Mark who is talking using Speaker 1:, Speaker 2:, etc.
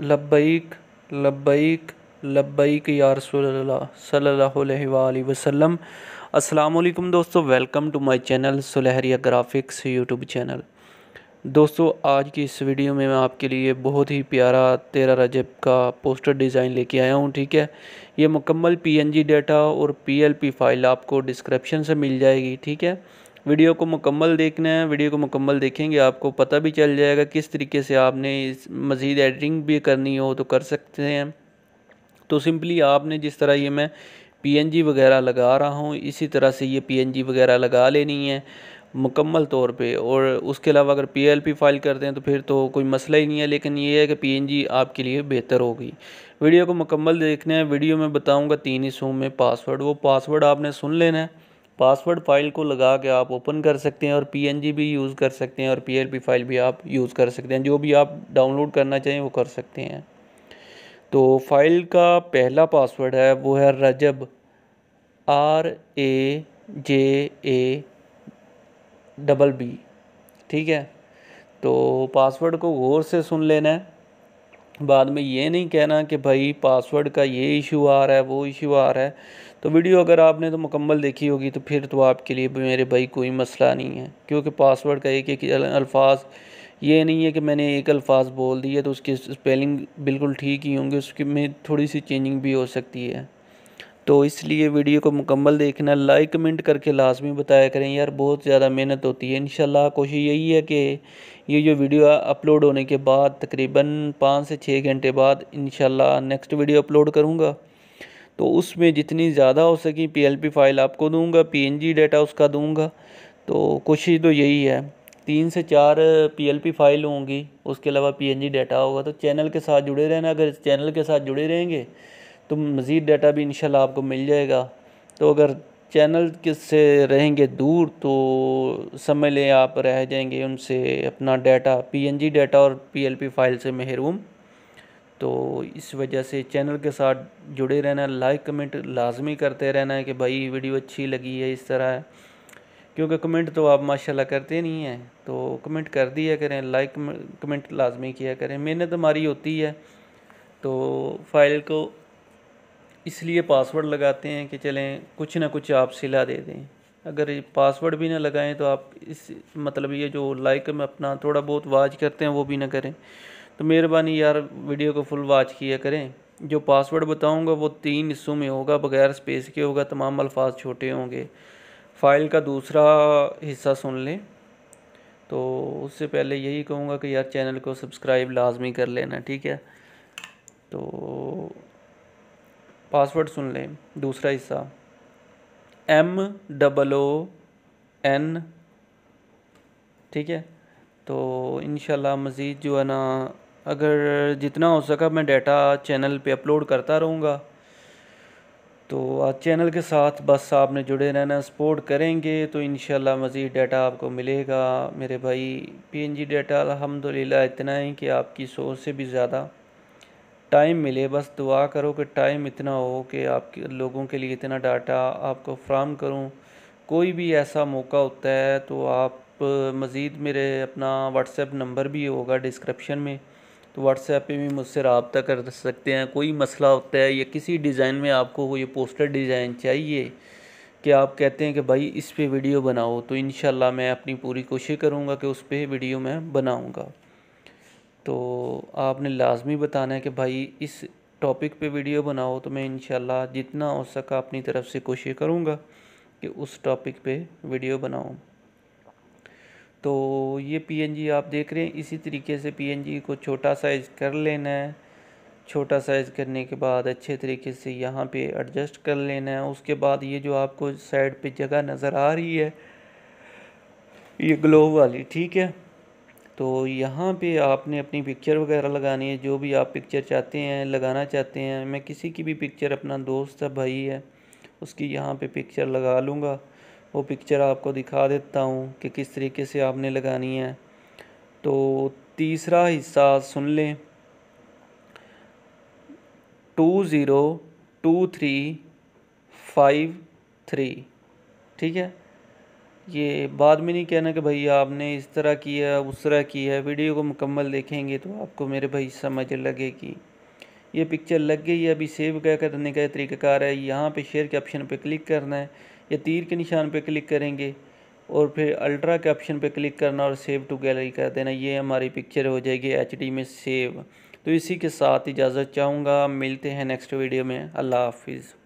Speaker 1: लब्बैक लब्बैक लब्बैक यार सल्लल्लाहु अलैहि वसल्लम अस्सलाम वालेकुम दोस्तों welcome to my channel Sulehria graphics YouTube channel दोस्तों आज की इस वीडियो में मैं आपके लिए बहुत ही प्यारा तेरह रजब का पोस्टर डिज़ाइन लेके आया हूँ ठीक है ये मुकम्मल पीएनजी डाटा और पीएलपी फाइल आपको डिस्क्रिप्शन से मिल जाएगी ठीक है वीडियो को मुकम्मल देखना है वीडियो को मुकम्मल देखेंगे आपको पता भी चल जाएगा किस तरीके से आपने इस मज़ीद एडिटिंग भी करनी हो तो कर सकते हैं तो सिंपली आपने जिस तरह ये मैं पीएनजी वगैरह लगा रहा हूँ इसी तरह से ये पीएनजी वगैरह लगा लेनी है मुकम्मल तौर पे और उसके अलावा अगर पीएलपी फाइल करते हैं तो फिर तो कोई मसला ही नहीं है लेकिन ये है कि पीएनजी आपके लिए बेहतर होगी वीडियो को मुकम्मल देखना है वीडियो में बताऊँगा तीन हिस्सों में पासवर्ड वो पासवर्ड आपने सुन लेना है पासवर्ड फाइल को लगा के आप ओपन कर सकते हैं और पीएनजी भी यूज़ कर सकते हैं और पीएलपी फाइल भी आप यूज़ कर सकते हैं जो भी आप डाउनलोड करना चाहें वो कर सकते हैं तो फाइल का पहला पासवर्ड है वो है Rajab R A J A double B ठीक है तो पासवर्ड को गौर से सुन लेना है बाद में ये नहीं कहना कि भाई पासवर्ड का ये इशू आ रहा है वो इशू आ रहा है तो वीडियो अगर आपने तो मुकम्मल देखी होगी तो फिर तो आपके लिए मेरे भाई कोई मसला नहीं है क्योंकि पासवर्ड का एक एक अल्फाज ये नहीं है कि मैंने एक अल्फाज बोल दिए तो उसकी स्पेलिंग बिल्कुल ठीक ही होंगे उसके में थोड़ी सी चेंजिंग भी हो सकती है तो इसलिए वीडियो को मुकम्मल देखना लाइक कमेंट करके लाजमी बताया करें यार बहुत ज़्यादा मेहनत होती है इनशाला कोशिश यही है कि ये जो वीडियो अपलोड होने के बाद तकरीबन पाँच से छः घंटे बाद इनशाला नेक्स्ट वीडियो अपलोड करूँगा तो उसमें जितनी ज़्यादा हो सकी पी फ़ाइल आपको एन जी डाटा उसका दूँगा तो कोशिश तो यही है तीन से चार पी फ़ाइल होंगी उसके अलावा जी डाटा होगा तो चैनल के साथ जुड़े रहना अगर चैनल के साथ जुड़े रहेंगे तो मज़ीद डाटा भी इन आपको मिल जाएगा तो अगर चैनल से रहेंगे दूर तो समय लें आप रह जाएंगे उनसे अपना डाटा पीएनजी डाटा और पीएलपी फाइल से महरूम तो इस वजह से चैनल के साथ जुड़े रहना लाइक कमेंट लाजमी करते रहना है कि भाई वीडियो अच्छी लगी है इस तरह है क्योंकि कमेंट तो आप माशाल्लाह करते नहीं हैं तो कमेंट कर दिया करें लाइक कमेंट लाजमी किया करें मेहनत हमारी होती है तो फाइल को इसलिए पासवर्ड लगाते हैं कि चलें कुछ ना कुछ आप सिला दे दें अगर पासवर्ड भी ना लगाएं तो आप इस मतलब ये जो लाइक में अपना थोड़ा बहुत वाच करते हैं वो भी ना करें तो मेहरबानी यार वीडियो को फुल वाच किया करें जो पासवर्ड बताऊंगा वो तीन हिस्सों में होगा बगैर स्पेस के होगा तमाम अल्फाज छोटे होंगे फ़ाइल का दूसरा हिस्सा सुन लें तो उससे पहले यही कहूँगा कि यार चैनल को सब्सक्राइब लाजमी कर लेना ठीक है तो पासवर्ड सुन लें दूसरा हिस्सा एम डबल ओ एन ठीक है तो इन मज़ीद जो है ना अगर जितना हो सका मैं डाटा चैनल पे अपलोड करता रहूँगा तो आज चैनल के साथ बस आपने जुड़े रहना सपोर्ट करेंगे तो इन मज़ीद डाटा आपको मिलेगा मेरे भाई पीएनजी डाटा अल्हम्दुलिल्लाह इतना है कि आपकी सोच से भी ज़्यादा टाइम मिले बस दुआ करो कि टाइम इतना हो कि आपके लोगों के लिए इतना डाटा आपको फ्राहम करूँ कोई भी ऐसा मौका होता है तो आप मज़ीद मेरे अपना व्हाट्सएप नंबर भी होगा डिस्क्रिप्शन में तो व्हाट्सएप पे भी मुझसे रबता कर सकते हैं कोई मसला होता है या किसी डिज़ाइन में आपको ये पोस्टर डिज़ाइन चाहिए कि आप कहते हैं कि भाई इस पे वीडियो बनाओ तो इन मैं अपनी पूरी कोशिश करूँगा कि उस पर वीडियो मैं बनाऊँगा तो आपने लाजमी बताना है कि भाई इस टॉपिक पे वीडियो बनाओ तो मैं इन जितना हो सका अपनी तरफ से कोशिश करूँगा कि उस टॉपिक पे वीडियो बनाऊँ तो ये पीएनजी आप देख रहे हैं इसी तरीके से पीएनजी को छोटा साइज़ कर लेना है छोटा साइज़ करने के बाद अच्छे तरीके से यहाँ पे एडजस्ट कर लेना है उसके बाद ये जो आपको साइड पे जगह नज़र आ रही है ये ग्लो वाली ठीक है तो यहाँ पे आपने अपनी पिक्चर वगैरह लगानी है जो भी आप पिक्चर चाहते हैं लगाना चाहते हैं मैं किसी की भी पिक्चर अपना दोस्त है भाई है उसकी यहाँ पे पिक्चर लगा लूँगा वो पिक्चर आपको दिखा देता हूँ कि किस तरीके से आपने लगानी है तो तीसरा हिस्सा सुन लें two zero two three five three ठीक है ये बाद में नहीं कहना कि भाई आपने इस तरह किया उस तरह किया वीडियो को मुकम्मल देखेंगे तो आपको मेरे भाई समझ लगेगी ये पिक्चर लग गई है अभी सेव क्या करने का तरीकाकार है यहाँ पे शेयर के ऑप्शन पे क्लिक करना है या तीर के निशान पे क्लिक करेंगे और फिर अल्ट्रा के ऑप्शन पे क्लिक करना और सेव टू गैलरी कर देना ये हमारी पिक्चर हो जाएगी एच में सेव तो इसी के साथ इजाज़त चाहूँगा मिलते हैं नेक्स्ट वीडियो में अल्लाह हाफिज़